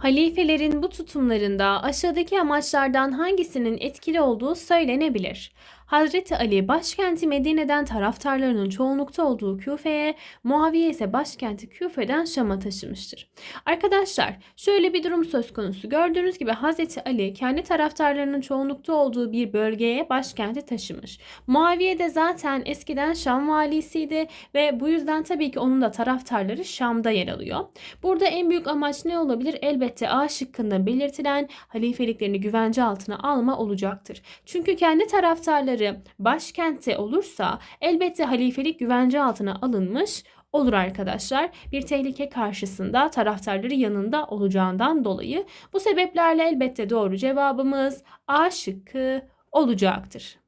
Halifelerin bu tutumlarında aşağıdaki amaçlardan hangisinin etkili olduğu söylenebilir. Hazreti Ali başkenti Medine'den taraftarlarının çoğunlukta olduğu Küfe'ye, Muaviye ise başkenti Küfe'den Şam'a taşımıştır. Arkadaşlar şöyle bir durum söz konusu. Gördüğünüz gibi Hazreti Ali kendi taraftarlarının çoğunlukta olduğu bir bölgeye başkenti taşımış. Muaviye de zaten eskiden Şam valisiydi ve bu yüzden tabii ki onun da taraftarları Şam'da yer alıyor. Burada en büyük amaç ne olabilir? Elbette A şıkkında belirtilen halifeliklerini güvence altına alma olacaktır. Çünkü kendi taraftarları sınırı başkente olursa elbette halifelik güvence altına alınmış olur arkadaşlar. Bir tehlike karşısında taraftarları yanında olacağından dolayı bu sebeplerle elbette doğru cevabımız A şıkkı olacaktır.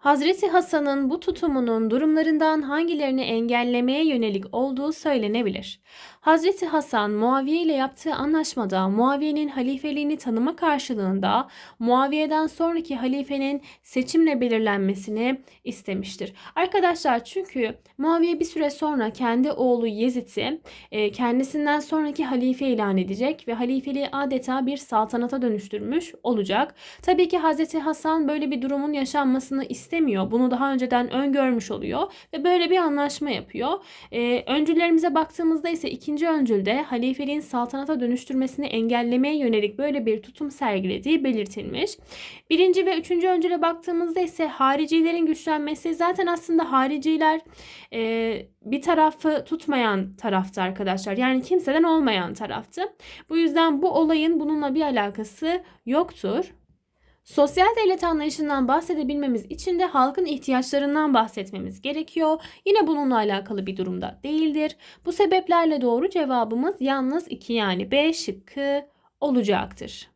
Hazreti Hasan'ın bu tutumunun durumlarından hangilerini engellemeye yönelik olduğu söylenebilir. Hazreti Hasan Muaviye ile yaptığı anlaşmada Muaviye'nin halifeliğini tanıma karşılığında Muaviye'den sonraki halifenin seçimle belirlenmesini istemiştir. Arkadaşlar çünkü Muaviye bir süre sonra kendi oğlu Yezid'i e, kendisinden sonraki halife ilan edecek ve halifeliği adeta bir saltanata dönüştürmüş olacak. Tabii ki Hazreti Hasan böyle bir durumun yaşanmasını istemiştir istemiyor. Bunu daha önceden öngörmüş oluyor ve böyle bir anlaşma yapıyor. E, öncüllerimize baktığımızda ise ikinci öncülde halifeliğin saltanata dönüştürmesini engellemeye yönelik böyle bir tutum sergilediği belirtilmiş. Birinci ve üçüncü öncüle baktığımızda ise haricilerin güçlenmesi zaten aslında hariciler e, bir tarafı tutmayan taraftı arkadaşlar. Yani kimseden olmayan taraftı. Bu yüzden bu olayın bununla bir alakası yoktur. Sosyal devlet anlayışından bahsedebilmemiz için de halkın ihtiyaçlarından bahsetmemiz gerekiyor. Yine bununla alakalı bir durumda değildir. Bu sebeplerle doğru cevabımız yalnız 2 yani B şıkkı olacaktır.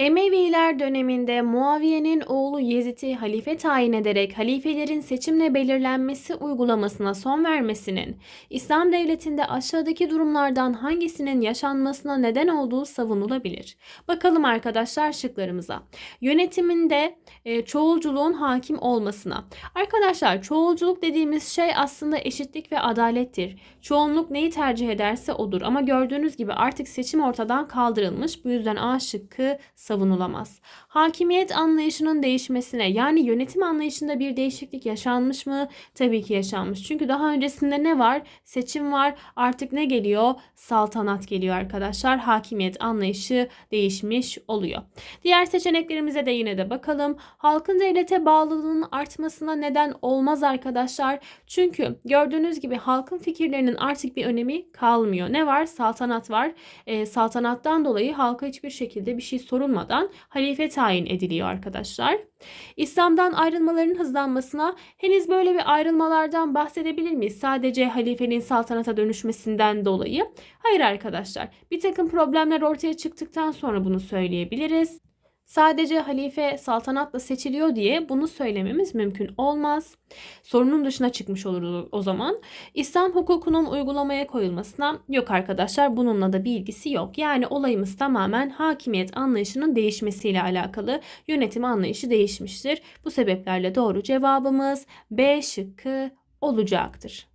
Emeviler döneminde Muaviye'nin oğlu Yezid'i halife tayin ederek halifelerin seçimle belirlenmesi uygulamasına son vermesinin İslam devletinde aşağıdaki durumlardan hangisinin yaşanmasına neden olduğu savunulabilir. Bakalım arkadaşlar şıklarımıza. Yönetiminde e, çoğulculuğun hakim olmasına. Arkadaşlar çoğulculuk dediğimiz şey aslında eşitlik ve adalettir. Çoğunluk neyi tercih ederse odur ama gördüğünüz gibi artık seçim ortadan kaldırılmış. Bu yüzden A şıkkı savunulamaz. Hakimiyet anlayışının değişmesine yani yönetim anlayışında bir değişiklik yaşanmış mı? Tabii ki yaşanmış. Çünkü daha öncesinde ne var? Seçim var. Artık ne geliyor? Saltanat geliyor arkadaşlar. Hakimiyet anlayışı değişmiş oluyor. Diğer seçeneklerimize de yine de bakalım. Halkın devlete bağlılığının artmasına neden olmaz arkadaşlar. Çünkü gördüğünüz gibi halkın fikirlerinin artık bir önemi kalmıyor. Ne var? Saltanat var. E, saltanattan dolayı halka hiçbir şekilde bir şey sorulmaz olmadan halife tayin ediliyor arkadaşlar. İslam'dan ayrılmaların hızlanmasına henüz böyle bir ayrılmalardan bahsedebilir miyiz? Sadece halifenin saltanata dönüşmesinden dolayı. Hayır arkadaşlar bir takım problemler ortaya çıktıktan sonra bunu söyleyebiliriz. Sadece halife saltanatla seçiliyor diye bunu söylememiz mümkün olmaz. Sorunun dışına çıkmış oluruz o zaman. İslam hukukunun uygulamaya koyulmasına yok arkadaşlar bununla da bir ilgisi yok. Yani olayımız tamamen hakimiyet anlayışının değişmesiyle alakalı. Yönetim anlayışı değişmiştir. Bu sebeplerle doğru cevabımız B şıkkı olacaktır.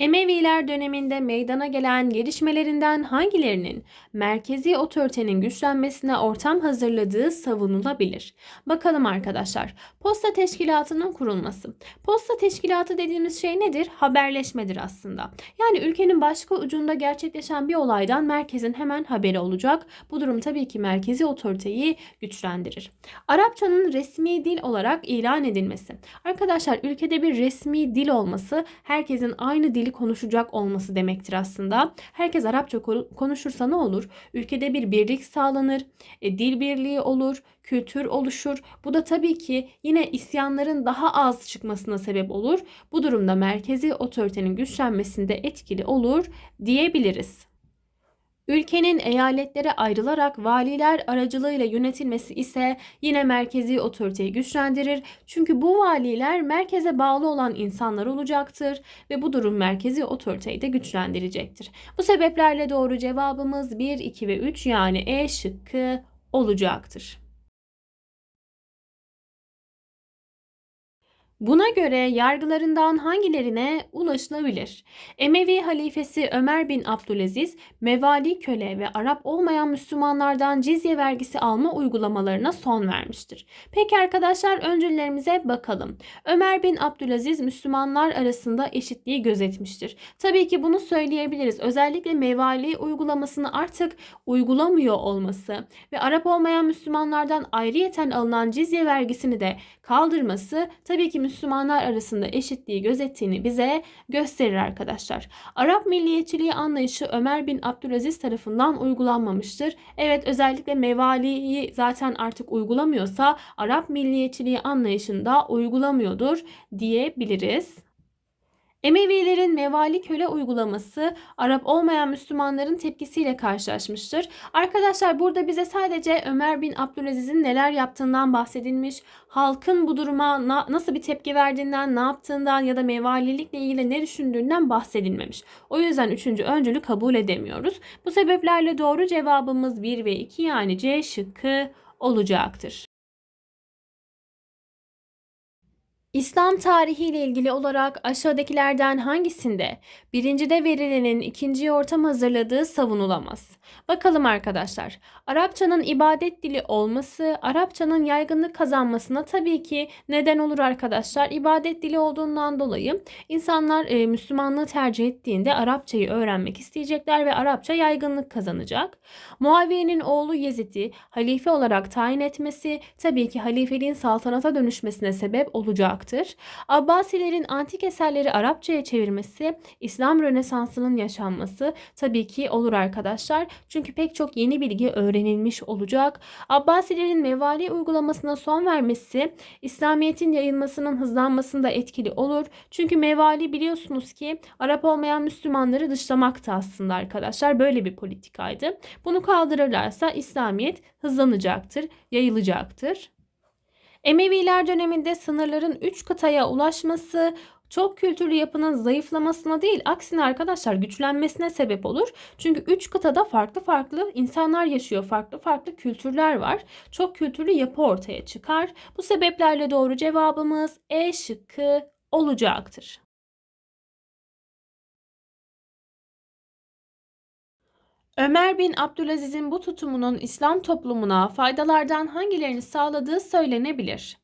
Emeviler döneminde meydana gelen gelişmelerinden hangilerinin merkezi otoritenin güçlenmesine ortam hazırladığı savunulabilir? Bakalım arkadaşlar. Posta teşkilatının kurulması. Posta teşkilatı dediğimiz şey nedir? Haberleşmedir aslında. Yani ülkenin başka ucunda gerçekleşen bir olaydan merkezin hemen haberi olacak. Bu durum tabii ki merkezi otoriteyi güçlendirir. Arapçanın resmi dil olarak ilan edilmesi. Arkadaşlar ülkede bir resmi dil olması herkesin aynı dili dili konuşacak olması demektir aslında. Herkes Arapça konuşursa ne olur? Ülkede bir birlik sağlanır, e, dil birliği olur, kültür oluşur. Bu da tabii ki yine isyanların daha az çıkmasına sebep olur. Bu durumda merkezi otoritenin güçlenmesinde etkili olur diyebiliriz. Ülkenin eyaletlere ayrılarak valiler aracılığıyla yönetilmesi ise yine merkezi otoriteyi güçlendirir. Çünkü bu valiler merkeze bağlı olan insanlar olacaktır ve bu durum merkezi otoriteyi de güçlendirecektir. Bu sebeplerle doğru cevabımız 1, 2 ve 3 yani E şıkkı olacaktır. Buna göre yargılarından hangilerine ulaşılabilir? Emevi halifesi Ömer bin Abdülaziz, mevali köle ve Arap olmayan Müslümanlardan cizye vergisi alma uygulamalarına son vermiştir. Peki arkadaşlar öncülerimize bakalım. Ömer bin Abdülaziz Müslümanlar arasında eşitliği gözetmiştir. Tabii ki bunu söyleyebiliriz. Özellikle mevali uygulamasını artık uygulamıyor olması ve Arap olmayan Müslümanlardan ayrıyeten alınan cizye vergisini de kaldırması tabii ki Müslümanlar arasında eşitliği gözettiğini bize gösterir arkadaşlar. Arap milliyetçiliği anlayışı Ömer bin Abdülaziz tarafından uygulanmamıştır. Evet özellikle Mevali'yi zaten artık uygulamıyorsa Arap milliyetçiliği anlayışında uygulamıyordur diyebiliriz. Emevilerin mevali köle uygulaması Arap olmayan Müslümanların tepkisiyle karşılaşmıştır. Arkadaşlar burada bize sadece Ömer bin Abdülaziz'in neler yaptığından bahsedilmiş, halkın bu duruma na- nasıl bir tepki verdiğinden, ne yaptığından ya da mevalilikle ilgili ne düşündüğünden bahsedilmemiş. O yüzden üçüncü öncülü kabul edemiyoruz. Bu sebeplerle doğru cevabımız 1 ve 2 yani C şıkkı olacaktır. İslam tarihiyle ilgili olarak aşağıdakilerden hangisinde birincide verilenin ikinciye ortam hazırladığı savunulamaz? Bakalım arkadaşlar. Arapçanın ibadet dili olması Arapçanın yaygınlık kazanmasına tabii ki neden olur arkadaşlar. İbadet dili olduğundan dolayı insanlar e, Müslümanlığı tercih ettiğinde Arapçayı öğrenmek isteyecekler ve Arapça yaygınlık kazanacak. Muaviye'nin oğlu Yezid'i halife olarak tayin etmesi tabii ki halifeliğin saltanata dönüşmesine sebep olacak olacaktır. Abbasilerin antik eserleri Arapçaya çevirmesi, İslam Rönesansı'nın yaşanması tabii ki olur arkadaşlar. Çünkü pek çok yeni bilgi öğrenilmiş olacak. Abbasilerin mevali uygulamasına son vermesi, İslamiyet'in yayılmasının hızlanmasında etkili olur. Çünkü mevali biliyorsunuz ki Arap olmayan Müslümanları dışlamaktı aslında arkadaşlar. Böyle bir politikaydı. Bunu kaldırırlarsa İslamiyet hızlanacaktır, yayılacaktır. Emeviler döneminde sınırların 3 kıtaya ulaşması çok kültürlü yapının zayıflamasına değil aksine arkadaşlar güçlenmesine sebep olur. Çünkü 3 kıtada farklı farklı insanlar yaşıyor. Farklı farklı kültürler var. Çok kültürlü yapı ortaya çıkar. Bu sebeplerle doğru cevabımız E şıkkı olacaktır. Ömer bin Abdülaziz'in bu tutumunun İslam toplumuna faydalardan hangilerini sağladığı söylenebilir.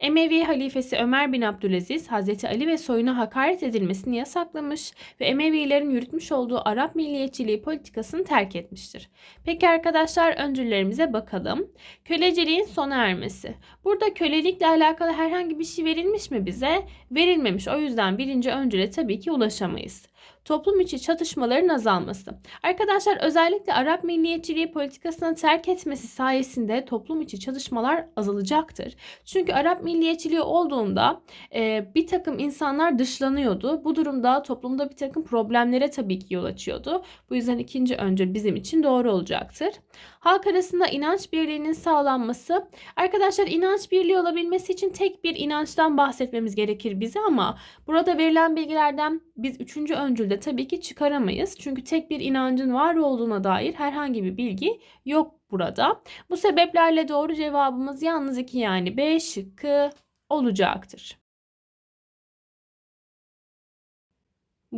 Emevi halifesi Ömer bin Abdülaziz, Hz. Ali ve soyuna hakaret edilmesini yasaklamış ve Emevilerin yürütmüş olduğu Arap milliyetçiliği politikasını terk etmiştir. Peki arkadaşlar öncülerimize bakalım. Köleciliğin sona ermesi. Burada kölelikle alakalı herhangi bir şey verilmiş mi bize? Verilmemiş. O yüzden birinci öncüle tabii ki ulaşamayız toplum içi çatışmaların azalması. Arkadaşlar özellikle Arap milliyetçiliği politikasını terk etmesi sayesinde toplum içi çatışmalar azalacaktır. Çünkü Arap milliyetçiliği olduğunda e, bir takım insanlar dışlanıyordu. Bu durumda toplumda bir takım problemlere tabii ki yol açıyordu. Bu yüzden ikinci öncül bizim için doğru olacaktır. Halk arasında inanç birliğinin sağlanması. Arkadaşlar inanç birliği olabilmesi için tek bir inançtan bahsetmemiz gerekir bize ama burada verilen bilgilerden biz üçüncü öncülde de tabii ki çıkaramayız. Çünkü tek bir inancın var olduğuna dair herhangi bir bilgi yok burada. Bu sebeplerle doğru cevabımız yalnız 2 yani B şıkkı olacaktır.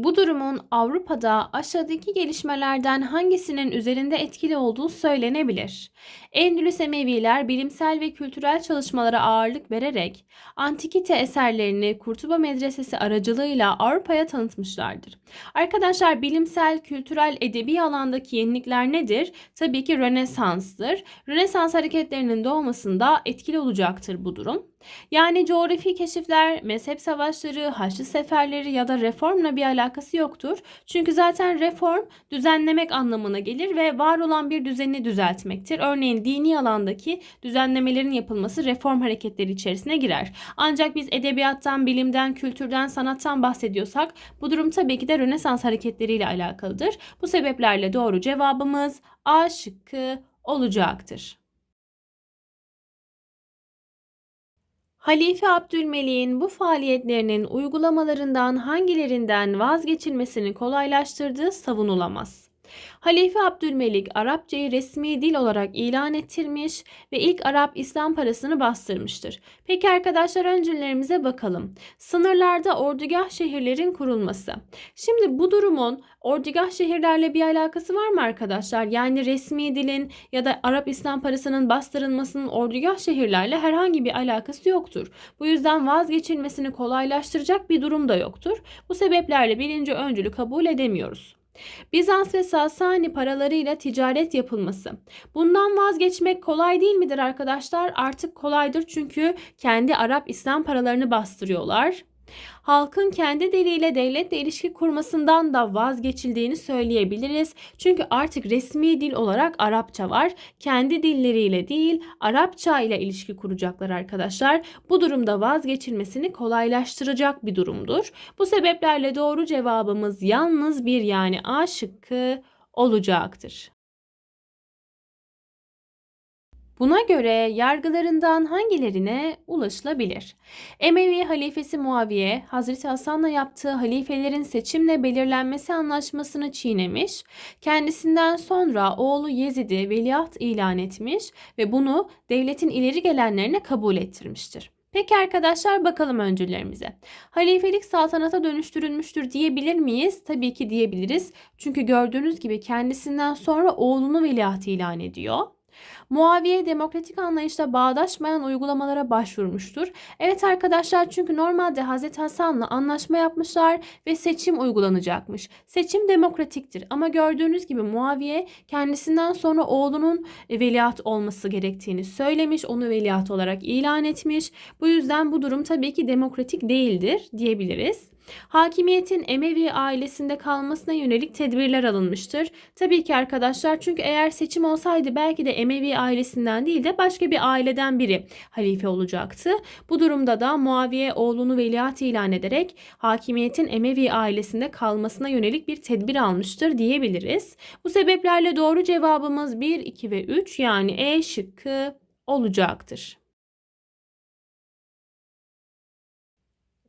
Bu durumun Avrupa'da aşağıdaki gelişmelerden hangisinin üzerinde etkili olduğu söylenebilir. Endülüs Emeviler bilimsel ve kültürel çalışmalara ağırlık vererek antikite eserlerini Kurtuba Medresesi aracılığıyla Avrupa'ya tanıtmışlardır. Arkadaşlar bilimsel, kültürel, edebi alandaki yenilikler nedir? Tabii ki Rönesans'tır. Rönesans hareketlerinin doğmasında etkili olacaktır bu durum. Yani coğrafi keşifler, mezhep savaşları, haçlı seferleri ya da reformla bir alakalı alakası yoktur. Çünkü zaten reform düzenlemek anlamına gelir ve var olan bir düzeni düzeltmektir. Örneğin dini alandaki düzenlemelerin yapılması reform hareketleri içerisine girer. Ancak biz edebiyattan, bilimden, kültürden, sanattan bahsediyorsak bu durum tabii ki de Rönesans hareketleriyle alakalıdır. Bu sebeplerle doğru cevabımız A şıkkı olacaktır. Halife Abdülmelik'in bu faaliyetlerinin uygulamalarından hangilerinden vazgeçilmesini kolaylaştırdığı savunulamaz. Halife Abdülmelik Arapçayı resmi dil olarak ilan ettirmiş ve ilk Arap İslam parasını bastırmıştır. Peki arkadaşlar öncülerimize bakalım. Sınırlarda ordugah şehirlerin kurulması. Şimdi bu durumun ordugah şehirlerle bir alakası var mı arkadaşlar? Yani resmi dilin ya da Arap İslam parasının bastırılmasının ordugah şehirlerle herhangi bir alakası yoktur. Bu yüzden vazgeçilmesini kolaylaştıracak bir durum da yoktur. Bu sebeplerle birinci öncülü kabul edemiyoruz. Bizans ve Sasani paralarıyla ticaret yapılması. Bundan vazgeçmek kolay değil midir arkadaşlar? Artık kolaydır çünkü kendi Arap İslam paralarını bastırıyorlar. Halkın kendi diliyle devletle ilişki kurmasından da vazgeçildiğini söyleyebiliriz. Çünkü artık resmi dil olarak Arapça var. Kendi dilleriyle değil Arapça ile ilişki kuracaklar arkadaşlar. Bu durumda vazgeçilmesini kolaylaştıracak bir durumdur. Bu sebeplerle doğru cevabımız yalnız bir yani A şıkkı olacaktır. Buna göre yargılarından hangilerine ulaşılabilir? Emevi halifesi Muaviye, Hazreti Hasan'la yaptığı halifelerin seçimle belirlenmesi anlaşmasını çiğnemiş, kendisinden sonra oğlu Yezid'i veliaht ilan etmiş ve bunu devletin ileri gelenlerine kabul ettirmiştir. Peki arkadaşlar bakalım öncülerimize. Halifelik saltanata dönüştürülmüştür diyebilir miyiz? Tabii ki diyebiliriz. Çünkü gördüğünüz gibi kendisinden sonra oğlunu veliaht ilan ediyor. Muaviye demokratik anlayışla bağdaşmayan uygulamalara başvurmuştur. Evet arkadaşlar çünkü normalde Hazreti Hasan'la anlaşma yapmışlar ve seçim uygulanacakmış. Seçim demokratiktir ama gördüğünüz gibi Muaviye kendisinden sonra oğlunun veliaht olması gerektiğini söylemiş. Onu veliaht olarak ilan etmiş. Bu yüzden bu durum tabii ki demokratik değildir diyebiliriz. Hakimiyetin Emevi ailesinde kalmasına yönelik tedbirler alınmıştır. Tabii ki arkadaşlar çünkü eğer seçim olsaydı belki de Emevi ailesinden değil de başka bir aileden biri halife olacaktı. Bu durumda da Muaviye oğlunu veliaht ilan ederek hakimiyetin Emevi ailesinde kalmasına yönelik bir tedbir almıştır diyebiliriz. Bu sebeplerle doğru cevabımız 1, 2 ve 3 yani E şıkkı olacaktır.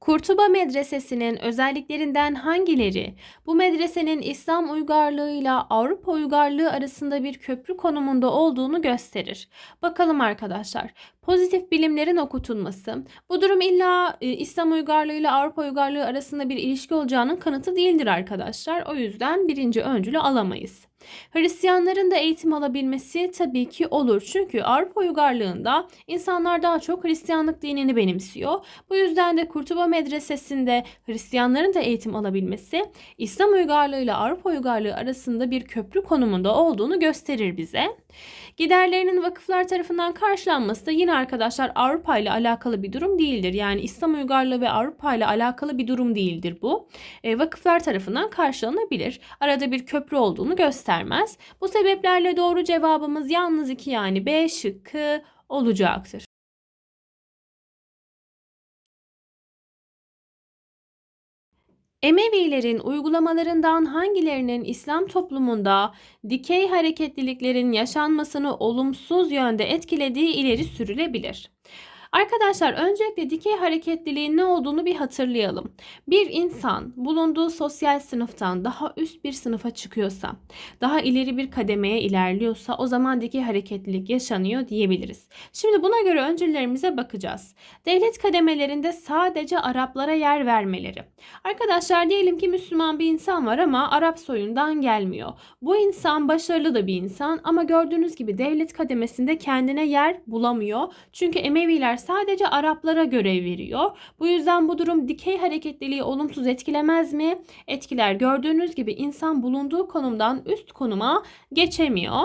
Kurtuba Medresesi'nin özelliklerinden hangileri bu medresenin İslam uygarlığıyla Avrupa uygarlığı arasında bir köprü konumunda olduğunu gösterir. Bakalım arkadaşlar. Pozitif bilimlerin okutulması. Bu durum illa e, İslam uygarlığıyla Avrupa uygarlığı arasında bir ilişki olacağının kanıtı değildir arkadaşlar. O yüzden birinci öncülü alamayız. Hristiyanların da eğitim alabilmesi tabii ki olur. Çünkü Avrupa uygarlığında insanlar daha çok Hristiyanlık dinini benimsiyor. Bu yüzden de Kurtuba Medresesi'nde Hristiyanların da eğitim alabilmesi İslam uygarlığı ile Avrupa uygarlığı arasında bir köprü konumunda olduğunu gösterir bize. Giderlerinin vakıflar tarafından karşılanması da yine arkadaşlar Avrupa ile alakalı bir durum değildir. Yani İslam uygarlığı ve Avrupa ile alakalı bir durum değildir bu. E, vakıflar tarafından karşılanabilir. Arada bir köprü olduğunu göster vermez. Bu sebeplerle doğru cevabımız yalnız 2 yani B şıkkı olacaktır. Emevilerin uygulamalarından hangilerinin İslam toplumunda dikey hareketliliklerin yaşanmasını olumsuz yönde etkilediği ileri sürülebilir? Arkadaşlar öncelikle dikey hareketliliğin ne olduğunu bir hatırlayalım. Bir insan bulunduğu sosyal sınıftan daha üst bir sınıfa çıkıyorsa, daha ileri bir kademeye ilerliyorsa o zaman dikey hareketlilik yaşanıyor diyebiliriz. Şimdi buna göre öncülerimize bakacağız. Devlet kademelerinde sadece Araplara yer vermeleri. Arkadaşlar diyelim ki Müslüman bir insan var ama Arap soyundan gelmiyor. Bu insan başarılı da bir insan ama gördüğünüz gibi devlet kademesinde kendine yer bulamıyor. Çünkü Emeviler sadece Araplara görev veriyor. Bu yüzden bu durum dikey hareketliliği olumsuz etkilemez mi? Etkiler gördüğünüz gibi insan bulunduğu konumdan üst konuma geçemiyor.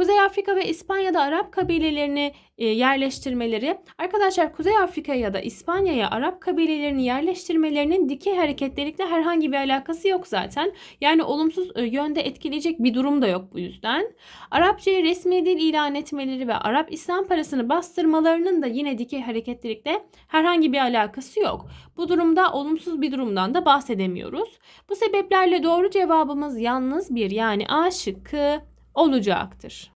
Kuzey Afrika ve İspanya'da Arap kabilelerini e, yerleştirmeleri arkadaşlar Kuzey Afrika ya da İspanya'ya Arap kabilelerini yerleştirmelerinin dikey hareketlilikle herhangi bir alakası yok zaten. Yani olumsuz e, yönde etkileyecek bir durum da yok bu yüzden. Arapçayı resmi dil ilan etmeleri ve Arap İslam parasını bastırmalarının da yine dikey hareketlilikle herhangi bir alakası yok. Bu durumda olumsuz bir durumdan da bahsedemiyoruz. Bu sebeplerle doğru cevabımız yalnız bir yani A şıkkı olacaktır.